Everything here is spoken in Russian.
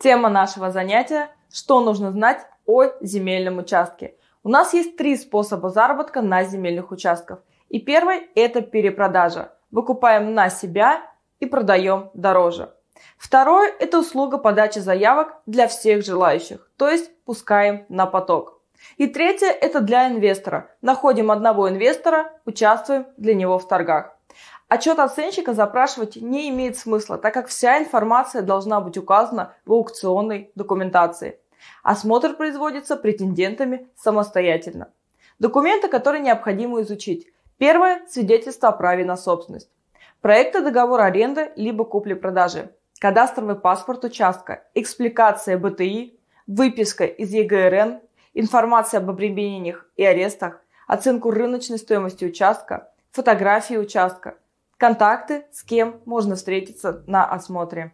Тема нашего занятия – что нужно знать о земельном участке. У нас есть три способа заработка на земельных участках. И первый – это перепродажа. Выкупаем на себя и продаем дороже. Второе – это услуга подачи заявок для всех желающих, то есть пускаем на поток. И третье – это для инвестора. Находим одного инвестора, участвуем для него в торгах. Отчет оценщика запрашивать не имеет смысла, так как вся информация должна быть указана в аукционной документации. Осмотр производится претендентами самостоятельно. Документы, которые необходимо изучить. Первое – свидетельство о праве на собственность. Проекты договора аренды либо купли-продажи. Кадастровый паспорт участка, экспликация БТИ, выписка из ЕГРН, информация об обременениях и арестах, оценку рыночной стоимости участка, фотографии участка, контакты, с кем можно встретиться на осмотре.